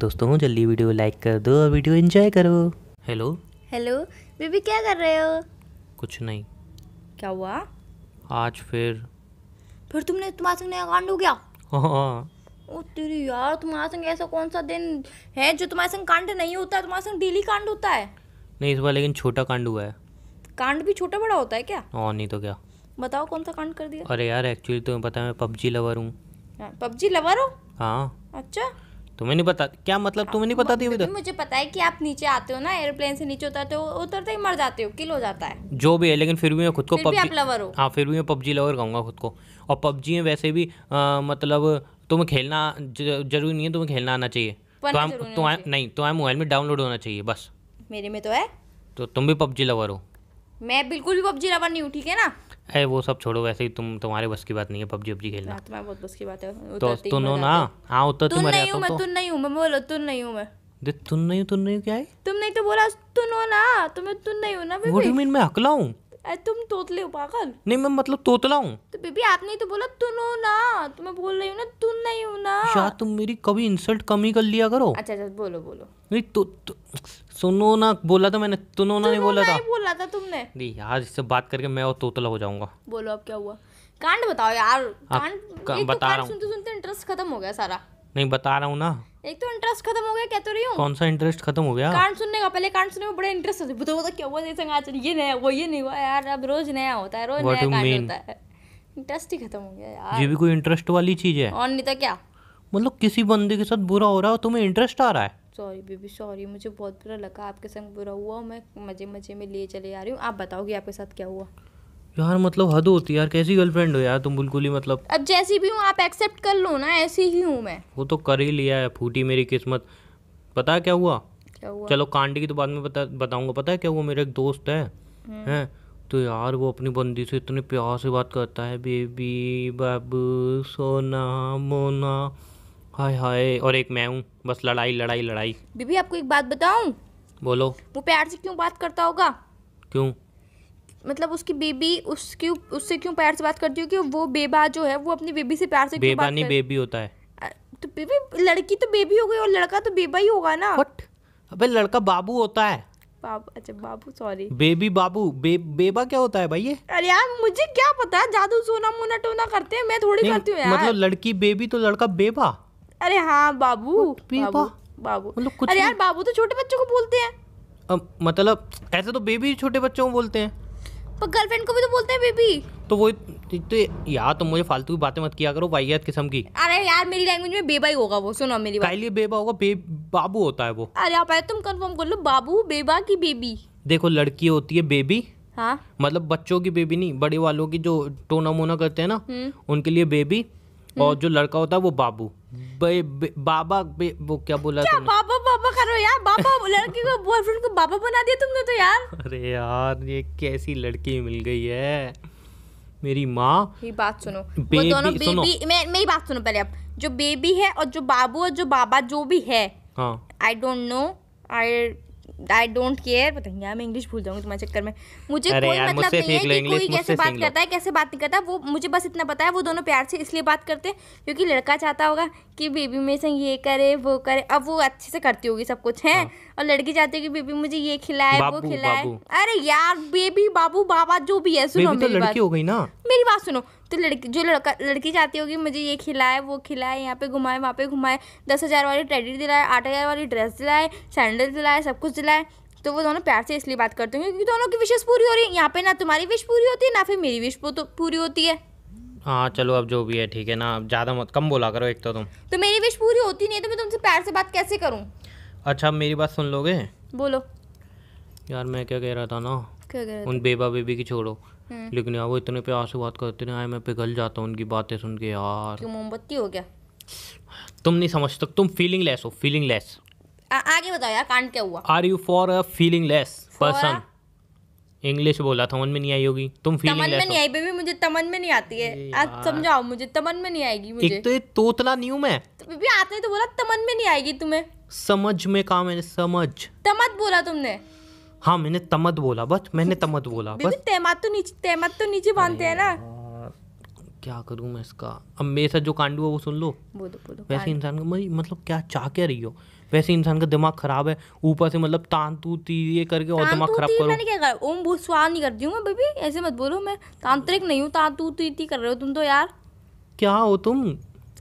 दोस्तों जल्दी video like कर दो और वीडियो एंजॉय करो हेलो हेलो बेबी क्या कर रहे हो कुछ नहीं क्या हुआ आज फिर फिर तुमने तुम्हारे संग नया कांड हो गया हाँ, हाँ। ओ तेरी यार तुम्हारे संग ऐसा कौन सा दिन है जो तुम्हारे संग कांड नहीं होता तुम्हारे संग डेली कांड होता है नहीं इस बार लेकिन छोटा कांड हुआ है कांड भी छोटा बड़ा होता है क्या और हाँ, नहीं तो क्या बताओ कौन सा कांड कर दिया अरे यार एक्चुअली तुम्हें पता है मैं पबजी लवर हूँ पबजी लवर हो हाँ अच्छा तुम्हें नहीं पता क्या मतलब तुम्हें नहीं पता थी तो मुझे पता है कि आप नीचे आते हो ना एयरप्लेन से नीचे उतरते हो उतरते ही मर जाते हो किल हो जाता है जो भी है लेकिन फिर भी मैं खुद को पबजी लवर हाँ फिर भी मैं पबजी लवर कहूँगा खुद को और पबजी में वैसे भी आ, मतलब तुम्हें खेलना जरूरी नहीं है तुम्हें खेलना आना चाहिए तो नहीं तो, तो मोबाइल में डाउनलोड होना चाहिए बस मेरे में तो है तो तुम भी पबजी लवर हो मैं बिल्कुल भी पबजी लवर नहीं हूँ ठीक है ना अरे वो सब छोड़ो वैसे ही तुम तुम्हारे बस की बात नहीं है पबजी पबजी खेलना हाँ, बहुत बस की बात है तो, हाँ, तो तुम ना हाँ तो। नहीं हूँ बोलो तुम नहीं हूँ मैं देख तुम नहीं तुम नहीं क्या है तुम नहीं तो बोला तुम हो ना तुम्हें तुम नहीं हो ना बेबी व्हाट यू मीन मैं हकला हूं अरे तुम तोतले हो पागल नहीं मैं मतलब तोतला हूं तो बेबी आपने तो बोला तुम हो ना तो मैं बोल रही हूं ना तुम नहीं हो ना यार तुम मेरी कभी इंसल्ट कमी कर लिया करो अच्छा अच्छा बोलो बोलो नहीं तो, तो सुनो ना बोला था मैंने तुनो ना नहीं बोला था बोला था तुमने दी यार इससे बात करके मैं और तोतला हो जाऊंगा बोलो अब क्या हुआ कांड बताओ यार हाँ, कांड एक तो बता तो रहा हूँ सुनते सुनते इंटरेस्ट खत्म हो गया सारा नहीं बता रहा हूँ ना एक तो इंटरेस्ट खत्म हो गया तो रही हूँ कौन सा इंटरेस्ट खत्म हो गया कांड सुनने का पहले कांड सुनने में बड़ा इंटरेस्ट होता बताओ बताओ क्या हुआ ये नया वो ये नहीं हुआ यार अब रोज नया होता है रोज नया कांड होता है इंटरेस्ट ही खत्म हो गया यार ये भी कोई इंटरेस्ट वाली चीज है और नहीं तो क्या मतलब किसी बंदे के साथ बुरा हो रहा है तुम्हें इंटरेस्ट आ रहा है सॉरी बेबी सॉरी मुझे बहुत बुरा लगा आपके संग बुरा हुआ मैं मज़े मज़े में ले चले आ रही हूँ आप बताओगे आपके साथ क्या हुआ यार मतलब हद होती है यार कैसी गर्लफ्रेंड हो यार तुम बिल्कुल ही मतलब अब जैसी भी हूँ आप एक्सेप्ट कर लो ना ऐसी ही हूँ मैं वो तो कर ही लिया है फूटी मेरी किस्मत पता क्या हुआ क्या हुआ चलो कांडी की तो बाद में बता बताऊंगा पता है क्या हुआ मेरा एक दोस्त है हम्म। हैं तो यार वो अपनी बंदी से इतने प्यार से बात करता है बेबी बाबू सोना मोना हाय हाय और एक मैं हूँ बस लड़ाई लड़ाई लड़ाई बीबी आपको एक बात बताऊँ बोलो वो प्यार से क्यों बात करता होगा क्यों मतलब उसकी बेबी उसकी उससे क्यों प्यार से बात करती होगी वो बेबा जो है वो अपनी बेबी से प्यार से बेबा नहीं बेबी होता है तो बेबी लड़की तो बेबी हो गई और लड़का तो बेबा ही होगा ना बट अबे लड़का बाबू होता है बाबू अच्छा बाबू सॉरी बेबी बाबू बे, बेबा क्या होता है भाई ये अरे यार मुझे क्या पता है जादू सोना मोना टोना करते हैं मैं थोड़ी करती हूँ मतलब लड़की बेबी तो लड़का बेबा अरे हाँ बाबू बाबू मतलब कुछ अरे यार बाबू तो छोटे बच्चों को बोलते हैं अब मतलब ऐसे तो बेबी छोटे बच्चों को बोलते हैं पर गर्लफ्रेंड को भी तो बोलते हैं बेबी तो वो तो यार तो मुझे फालतू की बातें मत किया करो वाहियात किस्म की अरे यार मेरी लैंग्वेज में बेबा ही होगा वो सुनो मेरी बात पहले बेबा होगा बे बाबू होता है वो अरे आप तुम कंफर्म कर लो बाबू बेबा की बेबी देखो लड़की होती है बेबी हाँ मतलब बच्चों की बेबी नहीं बड़े वालों की जो टोना मोना करते हैं ना हम्म। उनके लिए बेबी और हम्म। जो लड़का होता है वो बाबू बे, बे, बाबा बे, वो क्या बोला क्या तुमने? बाबा बाबा करो यार बाबा लड़की को बॉयफ्रेंड को बाबा बना दिया तुमने तो यार अरे यार ये कैसी लड़की मिल गई है मेरी माँ बात सुनो वो दोनों बेबी मैं मेरी बात सुनो पहले आप जो बेबी है और जो बाबू और जो बाबा जो भी है I don't know I I don't care पता नहीं यार मैं इंग्लिश भूल जाऊंगी तुम्हारे चक्कर में मुझे कोई मतलब नहीं है कि कोई कैसे बात करता है कैसे बात नहीं करता वो मुझे बस इतना पता है वो दोनों प्यार से इसलिए बात करते हैं क्योंकि लड़का चाहता होगा कि बेबी मेरे संग ये करे वो करे अब वो अच्छे से करती होगी सब कुछ है हाँ। और लड़की चाहती होगी बेबी मुझे ये खिलाए वो खिलाए अरे यार बेबी बाबू बाबा जो भी है सुनो तो मेरी बात हो गई ना मेरी बात सुनो तो लड़की जो लड़का लड़की चाहती होगी मुझे ये खिलाए वो खिलाए यहाँ पे घुमाए वहाँ पे घुमाए दस हज़ार वाली टेडी दिलाए आठ हज़ार वाली ड्रेस दिलाए सैंडल दिलाए सब कुछ दिलाए तो वो दोनों प्यार से इसलिए बात करते हैं क्योंकि दोनों की विशेष पूरी हो रही है यहाँ पे ना तुम्हारी विश पूरी होती है ना फिर मेरी विश पूरी होती है हाँ चलो अब जो भी है ठीक है ना ज़्यादा मत कम बोला करो एक तो तुम तो मेरी विश पूरी होती नहीं है तो मैं तुमसे प्यार से बात कैसे करूँ अच्छा मेरी बात सुन लोगे बोलो यार मैं क्या कह रहा था ना क्या कह रहा उन बेबा बेबी की छोड़ो हम्म। लेकिन यार वो इतने प्यार से बात करते ना मैं पिघल जाता हूँ उनकी बातें सुन के यार क्यों मोमबत्ती हो गया तुम नहीं समझ सकते तुम फीलिंग लेस हो फीलिंग लेस आगे बताओ यार कांड क्या हुआ are you for a feeling less person English बोला था मन में नहीं आई होगी तुम फील में नहीं आई बेबी मुझे तमन में नहीं आती है आज समझाओ मुझे तमन में नहीं आएगी मुझे एक तो ये तोतला नहीं हूं मैं तो बेबी आते तो बोला तमन में नहीं आएगी तुम्हें समझ में काम है समझ तमत बोला तुमने हाँ मैंने तमद बोला बस मैंने तमद बोला बस तेमत तो नीचे तेमत तो नीचे बांधते हैं ना क्या करूँ मैं इसका अब मेरे साथ जो कांडू है वो सुन लो बोलो बोलो वैसे इंसान का मतलब, मतलब क्या चाह क्या रही हो वैसे इंसान का दिमाग खराब है ऊपर से मतलब तांतू ती ये करके और दिमाग खराब करो मैंने क्या करा ओम भूत स्वाद नहीं करती हूँ मैं बेबी ऐसे मत बोलो मैं तांत्रिक नहीं हूँ तांतू ती ती कर रहे हो तुम तो यार क्या हो तुम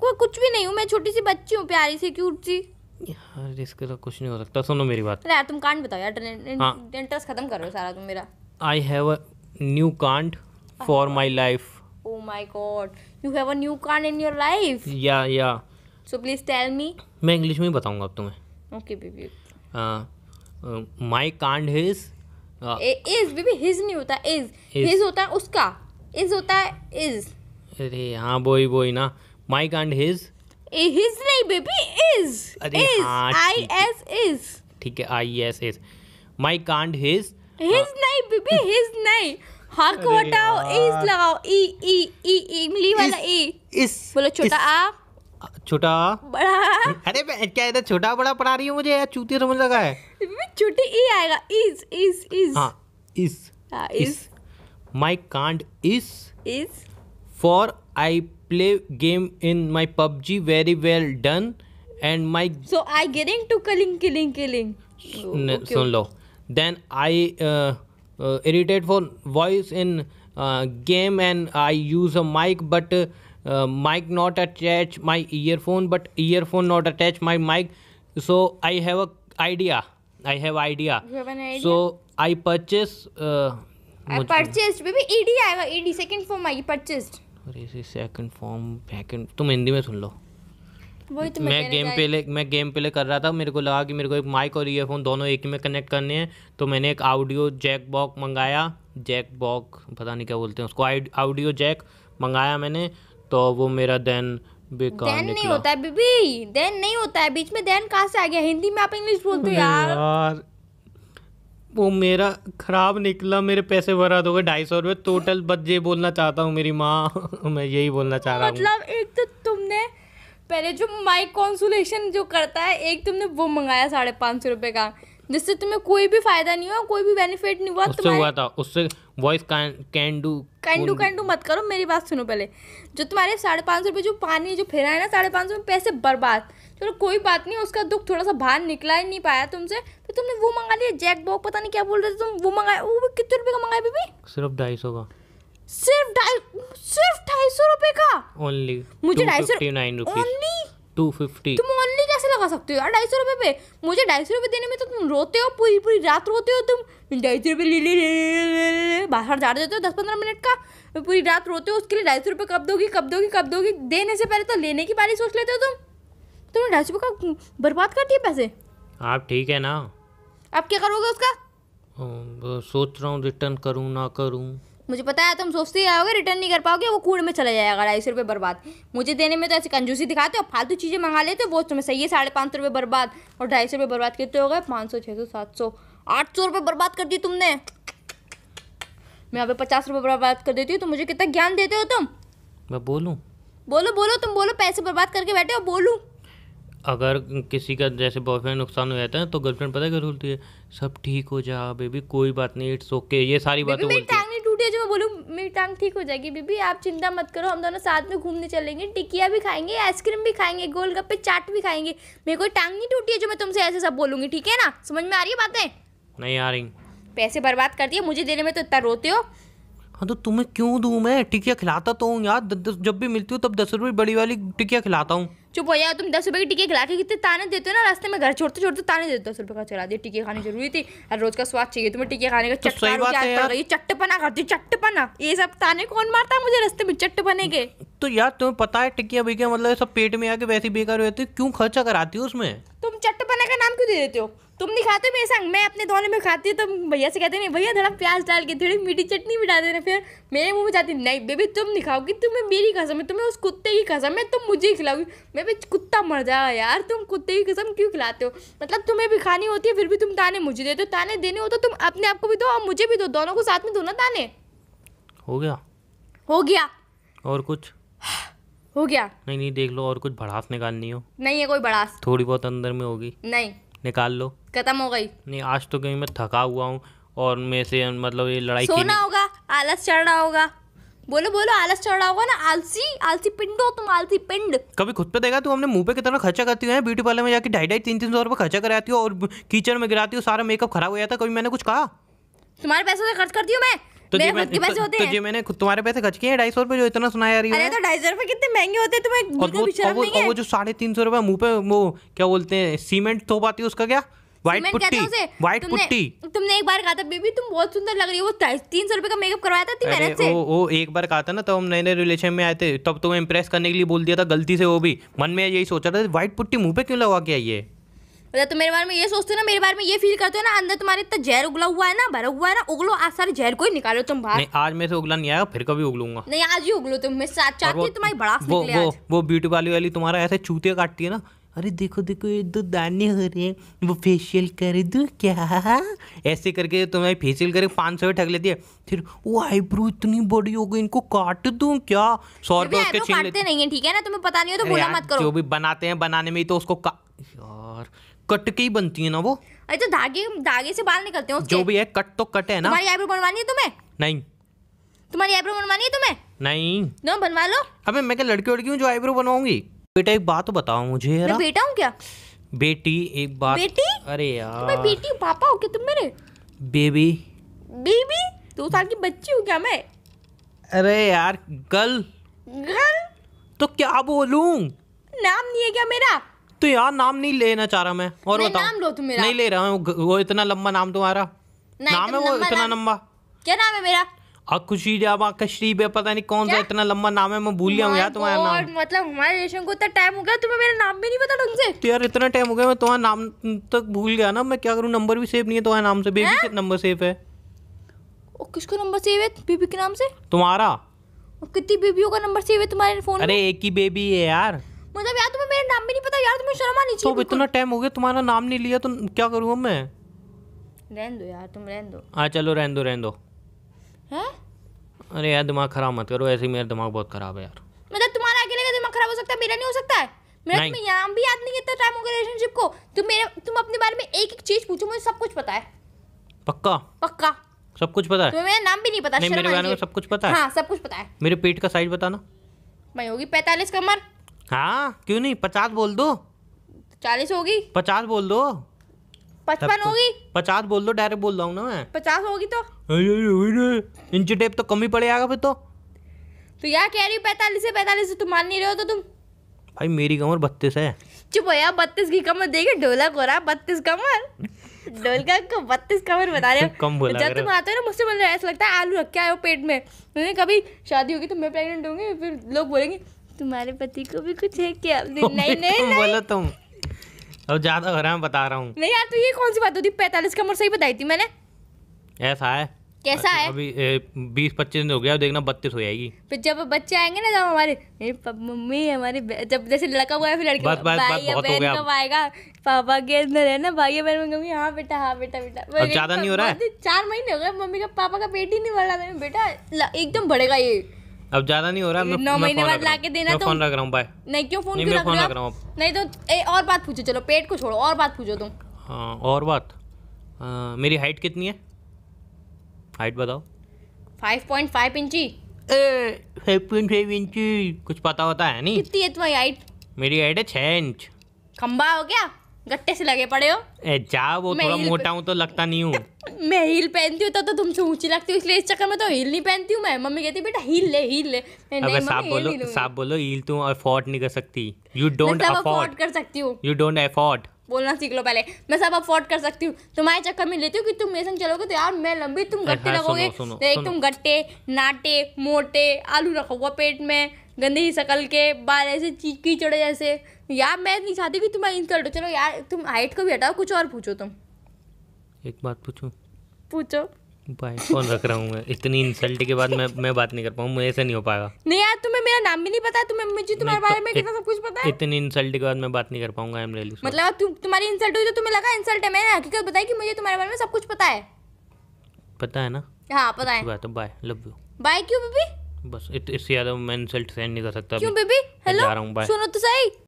कोई कुछ भी नहीं हूँ मैं छोटी सी बच्ची हूँ प्यारी सी क्यूट सी यार इसके तो कुछ नहीं हो सकता सुनो मेरी बात अरे तुम कांड बताओ यार इंटरेस्ट हाँ। खत्म करो सारा तुम मेरा आई हैव अ न्यू कांड for my life oh my god you have a new कांड इन योर लाइफ या या सो प्लीज टेल मी मैं इंग्लिश में ही बताऊंगा अब तुम्हें ओके बेबी माय कांड इज इज बेबी हिज नहीं होता इज हिज होता है उसका इज होता है इज अरे हाँ वही वही ना माय कांड हिज हिज eh, नहीं baby is is I S is ठीक है आई एस इज माई कांड हिज हिज नहीं बेबी हिज नहीं हर को हटाओ इज लगाओ ई ई ई इमली वाला ई e. इस बोलो छोटा आ छोटा बड़ा अरे क्या इधर छोटा बड़ा पढ़ा रही हूँ मुझे यार चूती समझ तो लगा है छोटी ई e आएगा इज इज इज हाँ इज इज माई कांड is is for I play game in my PUBG very well done and my so I getting to killing killing killing so, oh, okay. so low then I uh, uh, irritate for voice in uh, game and I use a mic but uh, mic not attach my earphone but earphone not attach my mic so I have a idea I have idea you have an idea so I purchase uh, I purchased maybe ED. I have AD second for my purchased रेसी second form backend तुम हिंदी में सुन लो वही तो मैं game play मैं game play कर रहा था मेरे को लगा कि मेरे को एक माइक और ईयरफोन दोनों एक ही में कनेक्ट करने हैं तो मैंने एक ऑडियो जैक बॉक मंगाया जैक बॉक पता नहीं क्या बोलते हैं उसको ऑडियो जैक मंगाया मैंने तो वो मेरा देन बेकार देन नहीं होता है बीबी देन नहीं होता है बीच में देन कहाँ से आ गया हिंदी में आप इंग्लिश बोलते हो यार, यार वो मेरा ख़राब निकला मेरे पैसे भरा दोगे ढाई सौ रुपये टोटल बस ये बोलना चाहता हूँ मेरी माँ मैं यही बोलना चाह रहा हूँ मतलब एक तो तुमने पहले जो माइक कॉन्सुलेशन जो करता है एक तुमने वो मंगाया साढ़े पाँच सौ रुपये का जिससे तुम्हें कोई भी फायदा नहीं हुआ कोई भी बेनिफिट नहीं हुआ उससे हुआ था उससे voice can do can do can do मत करो मेरी बात सुनो पहले जो तुम्हारे साढ़े पाँच सौ रुपये जो पानी जो फेरा है ना साढ़े पाँच सौ में पैसे बर्बाद चलो कोई बात नहीं उसका दुख थोड़ा सा बाहर निकला ही नहीं पाया तुमसे तो तुमने वो मंगा लिया जैक बॉक पता नहीं क्या बोल रहे थे तुम वो मंगाए वो भी कितने रुपये का मंगाया बेबी सिर्फ ढाई सौ का सिर्फ ढाई सिर्फ ढाई सौ रुपये का ओनली मुझे ढाई सौ ओनली टू फिफ्टी तुम ओनली कैसे लगा सकते हो यार ढाई सौ रुपये पे मुझे ढाई सौ रुपये देने में तो तुम रोते हो पूरी पूरी रात रोते हो तुम ढाई सौ रुपये ले ले ले बाहर जा देते हो दस पंद्रह मिनट का पूरी रात रोते हो उसके लिए ढाई सौ रुपये कब दोगी कब दोगी कब दोगी देने से पहले तो लेने की बारी सोच लेते हो तुम तुमने ढाई सौ का बर्बाद कर दिए पैसे आप ठीक है ना आप क्या करोगे उसका सोच रहा हूँ रिटर्न करूँ ना करूँ मुझे पता है तुम सोचते ही आओगे रिटर्न नहीं कर पाओगे वो कूड़ में चला जाएगा ढाई सौ रुपये बर्बाद मुझे देने में तो ऐसे कंजूसी दिखाते हो फालतू चीज़ें मंगा लेते हो वो तुम्हें सही है साढ़े पाँच सौ रुपये बर्बाद और ढाई सौ रुपये बर्बाद कितने हो गए पाँच सौ छः सौ सात सौ आठ सौ रुपये बर्बाद कर दिए तुमने मैं यहाँ पे पचास रुपये बर्बाद कर देती हूँ तो मुझे कितना ज्ञान देते हो तुम मैं बोलूँ बोलो बोलो तुम बोलो पैसे बर्बाद करके बैठे हो बोलूँ अगर किसी का जैसे बॉयफ्रेंड नुकसान हो जाता है तो गर्लफ्रेंड पता क्या बोलती है सब ठीक हो जा बेबी कोई बात नहीं इट्स ओके ये सारी बातें बोलती है मुझे जो मैं बोलूँ मेरी टांग ठीक हो जाएगी बीबी आप चिंता मत करो हम दोनों साथ में घूमने चलेंगे टिकिया भी खाएंगे आइसक्रीम भी खाएंगे गोलगप्पे चाट भी खाएंगे मेरे को टांग नहीं टूटी है जो मैं तुमसे ऐसे सब बोलूँगी ठीक है ना समझ में आ रही है बातें नहीं आ रही पैसे बर्बाद कर दिए मुझे देने में तो इतना रोते हो हाँ तो तुम्हें क्यों दू मैं टिकिया खिलाता तो हूँ यार द, द, जब भी मिलती हूँ तब दस रुपये बड़ी वाली टिकिया खिलाता हूँ चुप हो यार तुम दस रुपए की टिकिया खिला के कितने ताने देते हो ना रास्ते में घर छोड़ते छोड़ते ताने देते दस रुपए का चला दिया टिकिया खाने जरूरी थी हर रोज का स्वाद चाहिए तुम्हें टिकिया खाने का तो चट्टपना करती चट्टपना ये सब ताने कौन मारता है मुझे रास्ते में चट्टपने के तो यार तुम्हें पता है टिकिया बिकिया मतलब सब पेट में आके वैसे बेकार रहती क्यों खर्चा कराती हो उसमें तुम चट्टपने का नाम क्यों दे देते हो तुम नहीं खाते मेरे संग मैं अपने दोनों में खाती हूँ तो भैया से कहते नहीं भैया थोड़ा प्याज डाल के थोड़ी मीठी चटनी भी डाल देना फिर मेरे मुंह में जाती नहीं बेबी तुम नहीं खाओगी तुम्हें मेरी कसम है तुम्हें उस कुत्ते की कसम है तुम मुझे ही खिलाओगी मैं भी कुत्ता मर जाएगा यार तुम कुत्ते की कसम क्यों खिलाते हो मतलब तुम्हें भी खानी होती है फिर भी तुम ताने मुझे देते हो ताने देने हो तो तुम अपने आप को भी दो और मुझे भी दो दोनों को साथ में दो ना ताने हो गया हो गया और कुछ हो गया नहीं नहीं देख लो और कुछ भड़ास निकालनी हो नहीं है कोई भड़ास थोड़ी बहुत अंदर में होगी नहीं निकाल लो खत्म हो गई नहीं आज तो क्योंकि मैं थका हुआ हूँ और मैं से मतलब ये लड़ाई सोना होगा आलस चढ़ रहा होगा बोलो बोलो आलस चढ़ रहा होगा ना आलसी आलसी पिंड हो तुम आलसी पिंड कभी खुद पे देखा तू हमने मुंह पे कितना खर्चा करती है ब्यूटी पार्लर में जाके ढाई ढाई तीन तीन सौ रुपये खर्चा कराती हो और किचन में गिराती हो सारा मेकअप खराब हो जाता कभी मैंने कुछ कहा तुम्हारे पैसों से खर्च करती हूँ मैं तो तुझे मैंने तो तुम्हारे पैसे खर्च किए ढाई सौ रुपए जो इतना सुनाया रही अरे तो ढाई सौ रुपए कितने महंगे होते हैं तुम्हें वो जो साढ़े तीन सौ रुपए मुंह पे वो क्या बोलते हैं सीमेंट थोप आती है उसका क्या व्हाइट पुट्टी व्हाइट पुट्टी तुमने एक बार कहा था बेबी तुम बहुत सुंदर लग रही हो वो तीन सौ रुपए का मेकअप करवाया था मेहनत से वो एक बार कहा था ना तब तो हम नए नए रिलेशन में आए थे तब तुम्हें इम्प्रेस करने के लिए बोल दिया था गलती से वो भी मन में यही सोचा था व्हाइट पुट्टी मुंह पे क्यों लगा के आई है पता अच्छा, तो मेरे बारे में ये सोचते हो ना मेरे बारे में ये फील करते हो ना अंदर तुम्हारे इतना जहर उगला हुआ है ना भरा हुआ है ना उगलो आज सारे जहर को ही निकालो तुम बाहर नहीं आज मैं से उगला नहीं आएगा फिर कभी उगलूंगा नहीं आज ही उगलो तुम मैं साथ चाहती तुम्हारी बड़ा वो वो वो ब्यूटी वाली वाली तुम्हारा ऐसे चूतिया काटती है ना अरे देखो देखो ये दो दाने हो रहे हैं वो फेशियल कर दो क्या ऐसे करके तुम्हें फेशियल करके पाँच सौ ठग लेती है फिर वो आईब्रो इतनी बड़ी हो गई इनको काट दू क्या सौ रुपये उसके छीन लेते नहीं है ठीक है ना तुम्हें पता नहीं हो तो बोला मत करो जो भी बनाते हैं बनाने में ही तो उसको का... यार कट के ही बनती है ना वो अरे तो धागे धागे से बाल निकलते हैं जो भी है कट तो कट है ना तुम्हारी आईब्रो बनवानी है तुम्हें नहीं तुम्हारी आईब्रो बनवानी है तुम्हें नहीं दोनों तो बनवा लो अबे मैं क्या लड़की वड़की हूँ जो आईब्रो बनवाऊंगी बेटा एक बात बताओ मुझे मैं बेटा हूँ क्या बेटी एक बात बेटी अरे यार बेटी पापा हो क्या तुम मेरे बेबी बेबी दो साल की बच्ची हूँ क्या मैं अरे यार गर्ल गर्ल तो क्या बोलूं नाम नहीं है क्या मेरा तो यार नाम नहीं लेना चाह रहा मैं और बताओ नाम लो तुम मेरा नहीं ले रहा हूँ वो इतना लंबा नाम तुम्हारा नाम है वो इतना लंबा क्या नाम है मेरा अकुशी जाबाकश्री बे पता नहीं कौन सा इतना लंबा नाम है मैं भूल गया हूँ यार तुम्हारा नाम मतलब हमारे रिलेशन को इतना टाइम हो गया तुम्हें मेरा नाम भी नहीं पता ढंग से तो यार इतना टाइम हो गया मैं तुम्हारा नाम तक भूल गया ना मैं क्या करूँ नंबर भी सेव नहीं है तुम्हारा नाम से बेबी के नंबर सेव है किसको नंबर सेव है बेबी के नाम से तुम्हारा कितनी बेबियों का नंबर सेव है तुम्हारे फोन अरे एक ही बेबी है यार मतलब यार तुम्हें नाम भी नहीं पता यार तुम्हें शर्म आनी चाहिए तो इतना टाइम हो गया तुम्हारा नाम नहीं लिया तो क्या करूँगा मैं रहन दो यार तुम रहन दो हाँ चलो रहन दो रहन दो हैं अरे यार दिमाग खराब मत करो ऐसे ही मेरा दिमाग बहुत खराब है यार मतलब तुम्हारा अकेले का दिमाग खराब हो सकता है मेरा नहीं हो सकता है मेरा तुम्हें नाम भी याद नहीं है इतना टाइम हो गया रिलेशनशिप को तुम तो मेरे तुम अपने बारे में एक एक चीज पूछो मुझे सब कुछ पता है पक्का पक्का सब कुछ पता है तुम्हें मेरा नाम भी नहीं पता नहीं मेरे बारे में सब कुछ पता है हाँ सब कुछ पता है मेरे पेट का साइज बताना मैं होगी पैंतालीस कमर हाँ क्यों नहीं पचास बोल दो चालीस होगी पचास बोल दो पचपन तो होगी पचास बोल दो डायरेक्ट बोल रहा हूँ ना मैं पचास होगी तो इंच टेप तो कम ही पड़ फिर तो तो यार कह रही पैतालीस से पैतालीस से तुम मान नहीं रहे हो तो तुम भाई मेरी कमर बत्तीस है चुप यार बत्तीस की कमर देखे ढोलक को रहा बत्तीस कमर ढोलका को बत्तीस कमर बता रहे हो कम बोला जब तुम आते हो ना मुझसे बोल रहे ऐसा लगता है आलू रख के आए हो पेट में कभी शादी होगी तो मैं प्रेगनेंट होंगी फिर लोग बोलेंगे तुम्हारे पति को भी कुछ है क्या नहीं नहीं नहीं नहीं। बोलो तुम अब ज्यादा हो रहा है बता रहा हूँ नहीं यार तो ये कौन सी बात होती पैतालीस का उम्र सही बताई थी मैंने ऐसा है कैसा है अभी बीस पच्चीस दिन हो गया देखना बत्तीस हो जाएगी फिर जब बच्चे आएंगे ना जब हमारे मम्मी हमारे जब जैसे लड़का हुआ है फिर लड़की भाई बहुत हो गया कब आएगा पापा के अंदर है ना भाई बहन में मम्मी हाँ बेटा हाँ बेटा बेटा अब ज्यादा नहीं हो रहा है चार महीने हो गए मम्मी का पापा का पेट ही नहीं भर रहा बेटा एकदम बढ़ेगा ये अब ज्यादा नहीं हो रहा मैं, नौ महीने बाद ला के देना फोन रख रहा हूँ बाय नहीं क्यों फोन क्यों रख रहा हूँ नहीं तो और बात पूछो चलो पेट को छोड़ो और बात पूछो तुम हाँ और बात मेरी हाइट कितनी है हाइट बताओ five point five inch five point five inch कुछ पता होता है नहीं कितनी है तुम्हारी हाइट मेरी हाइट है छः इंच खम्बा हो गया गट्टे से लगे पड़े हो ए जा वो थोड़ा मोटा हूँ तो लगता नहीं हूँ मैं हील पहनती हूँ तो, तो तुम ऊंची लगती हो इसलिए इस चक्कर में तो हील नहीं पहनती हूँ मैं मम्मी कहती बेटा हील ले हील ले अगर साफ बोलो साफ बोलो हील तू तो अफोर्ड नहीं कर सकती यू डोंट अफोर्ड कर सकती हूँ यू डोंट अफोर्ड बोलना सीख लो पहले मैं सब अफोर्ड कर सकती हूँ तुम्हारे चक्कर में लेती हूँ कि तुम मेरे संग चलोगे तो यार मैं लंबी तुम गट्टे लगोगे हाँ, एक तुम गट्टे नाटे मोटे आलू रखोगे पेट में गंदे ही शकल के बाल ऐसे चीकी चढ़े जैसे यार मैं नहीं चाहती कि तुम्हारी इंसल्ट हो चलो यार तुम हाइट को भी हटाओ कुछ और पूछो तुम एक बात पूछो पूछो भाई फोन रख रहा हूँ मैं इतनी इंसल्ट के बाद मैं मैं बात नहीं कर पाऊँ मुझे ऐसे नहीं हो पाएगा नहीं यार तुम्हें मेरा नाम भी नहीं पता तुम्हें मुझे तुम्हारे तो बारे में कितना सब कुछ पता है इतनी इंसल्ट के बाद मैं बात नहीं कर पाऊंगा एम रेली मतलब तुम तुम्हारी इंसल्ट हुई तो तुम्हें लगा इंसल्ट है मैंने हकीकत बताई कि मुझे तुम्हारे बारे में सब कुछ पता है पता है ना हाँ पता है तो बाय लव यू बाय क्यों बेबी बस इससे ज्यादा मैं इंसल्ट सहन नहीं कर सकता क्यों बेबी हेलो सुनो तो सही